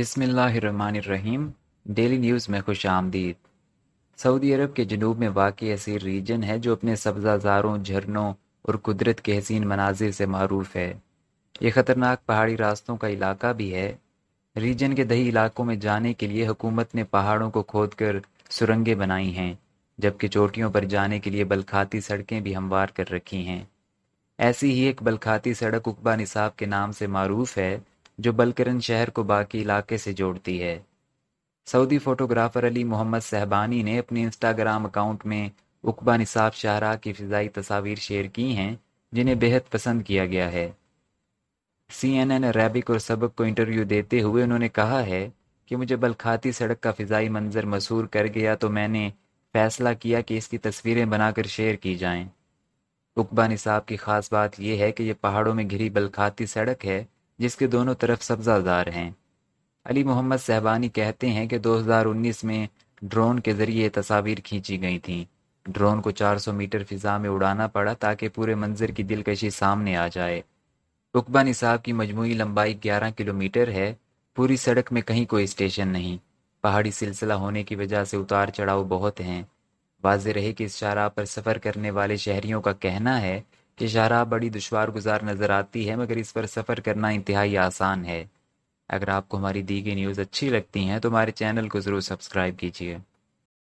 बिसमीम daily news में खुश आमदीद सऊदी अरब के जनूब में वाक़ ऐसी रीजन है जो अपने सब्ज़ाजारों झरनों और कुदरत के हसीन मनाजिर से मरूफ है ये ख़तरनाक पहाड़ी रास्तों का इलाका भी है रीजन के दही इलाकों में जाने के लिए हुकूमत ने पहाड़ों को खोद कर सुरंगें बनाई हैं जबकि चोटियों पर जाने के लिए बलखाती सड़कें भी हमवार कर रखी हैं ऐसी ही एक बलखाती सड़क उकबा निसाब के नाम से मरूफ है जो बलकरन शहर को बाकी इलाके से जोड़ती है Saudi photographer Ali Mohammed Sahbani ने अपने इंस्टाग्राम अकाउंट में उकबा निसाब शाहरा की फ़िज़ाई तस्वीर शेयर की हैं जिन्हें बेहद पसंद किया गया है सी एन एन अरेबिक और सबक को इंटरव्यू देते हुए उन्होंने कहा है कि मुझे बलखाती सड़क का फ़िज़ाई मंजर मसूर कर गया तो मैंने फैसला किया कि इसकी तस्वीरें बनाकर शेयर की जाएं। उकबा निसाब की ख़ास बात यह है कि यह पहाड़ों में घिरी बलखाती सड़क है जिसके दोनों तरफ सब्जादार हैं अली मोहम्मद सहबानी कहते हैं कि 2019 में ड्रोन के ज़रिए तस्वीर खींची गई थी ड्रोन को 400 मीटर फिजा में उड़ाना पड़ा ताकि पूरे मंजर की दिलकशी सामने आ जाए उकबा निसाब की मजमू लंबाई 11 किलोमीटर है पूरी सड़क में कहीं कोई स्टेशन नहीं पहाड़ी सिलसिला होने की वजह से उतार चढ़ाव बहुत हैं वाज रहे कि इस शारा पर सफ़र करने वाले शहरियों का कहना है कि शाहराह बड़ी दुशवार गुजार नज़र आती है मगर इस पर सफ़र करना इंतहाई आसान है अगर आपको हमारी दी गई न्यूज़ अच्छी लगती हैं तो हमारे चैनल को ज़रूर सब्सक्राइब कीजिए